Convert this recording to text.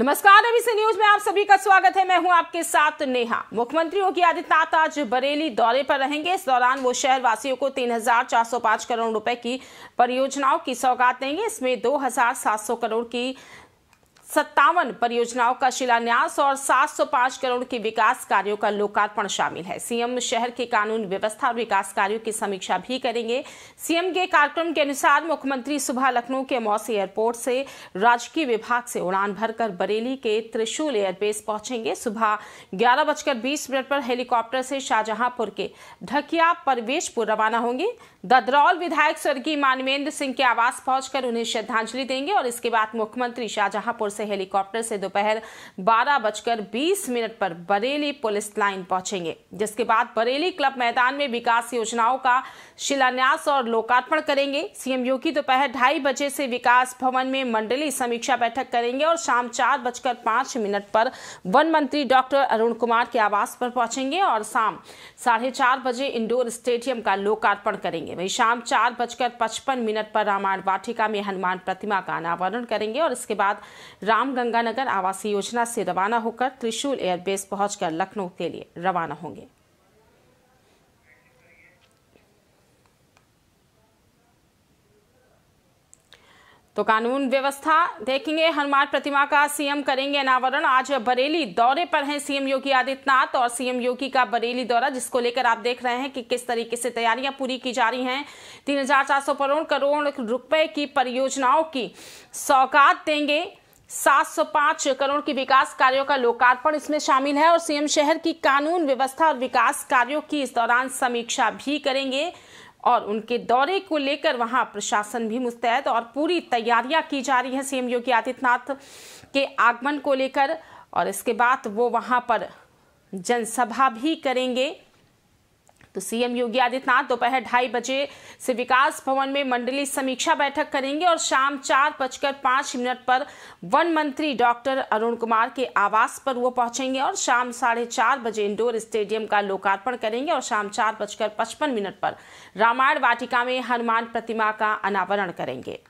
नमस्कार अभी से न्यूज में आप सभी का स्वागत है मैं हूं आपके साथ नेहा मुख्यमंत्री योगी आदित्यनाथ आज बरेली दौरे पर रहेंगे इस दौरान वो शहरवासियों को 3,405 करोड़ रुपए की परियोजनाओं की सौगात देंगे इसमें 2,700 करोड़ की सत्तावन परियोजनाओं का शिलान्यास और 705 करोड़ के विकास कार्यों का लोकार्पण शामिल है सीएम शहर के कानून व्यवस्था और विकास कार्यों की समीक्षा भी करेंगे सीएम के कार्यक्रम के अनुसार मुख्यमंत्री सुबह लखनऊ के मौसी एयरपोर्ट से राजकीय विभाग से उड़ान भरकर बरेली के त्रिशूल एयरबेस पहुंचेंगे सुबह ग्यारह बजकर बीस मिनट पर हेलीकॉप्टर से शाहजहांपुर के ढकिया परवेशपुर रवाना होंगे ददरौल विधायक स्वर्गीय मानवेंद्र सिंह के आवास पहुंचकर उन्हें श्रद्धांजलि देंगे और इसके बाद मुख्यमंत्री शाहजहांपुर से हेलीकॉप्टर से दोपहर बारह बजकर बीस मिनट पर बरेली पुलिस लाइन पहुंचेंगे जिसके बाद बरेली क्लब मैदान में विकास योजनाओं का शिलान्यास और लोकार्पण करेंगे सीएम योगी दोपहर ढाई बजे से विकास भवन में मंडली समीक्षा बैठक करेंगे और शाम चार बजकर पांच मिनट पर वन मंत्री डॉक्टर अरुण कुमार के आवास पर पहुंचेंगे और शाम साढ़े चार बजे इंडोर स्टेडियम का लोकार्पण करेंगे वहीं शाम चार बजकर पचपन मिनट पर रामायण वाटिका में हनुमान प्रतिमा का अनावरण करेंगे और इसके बाद रामगंगानगर आवास योजना से रवाना होकर त्रिशूल एयरबेस पहुंचकर लखनऊ के लिए रवाना होंगे तो कानून व्यवस्था देखेंगे हनुमान प्रतिमा का सीएम करेंगे अनावरण आज बरेली दौरे पर हैं सीएम योगी आदित्यनाथ और सीएम योगी का बरेली दौरा जिसको लेकर आप देख रहे हैं कि किस तरीके से तैयारियां पूरी की जा रही हैं तीन हजार चार सौ करोड़ करोड़ रुपए की परियोजनाओं की सौगात देंगे 705 करोड़ की विकास कार्यों का लोकार्पण इसमें शामिल है और सीएम शहर की कानून व्यवस्था और विकास कार्यों की इस दौरान समीक्षा भी करेंगे और उनके दौरे को लेकर वहां प्रशासन भी मुस्तैद और पूरी तैयारियां की जा रही है सीएम योगी आदित्यनाथ के आगमन को लेकर और इसके बाद वो वहां पर जनसभा भी करेंगे तो सीएम योगी आदित्यनाथ दोपहर ढाई बजे से विकास भवन में मंडली समीक्षा बैठक करेंगे और शाम चार बजकर पांच मिनट पर वन मंत्री डॉक्टर अरुण कुमार के आवास पर वो पहुंचेंगे और शाम साढ़े चार बजे इंडोर स्टेडियम का लोकार्पण करेंगे और शाम चार बजकर पचपन मिनट पर रामायण वाटिका में हनुमान प्रतिमा का अनावरण करेंगे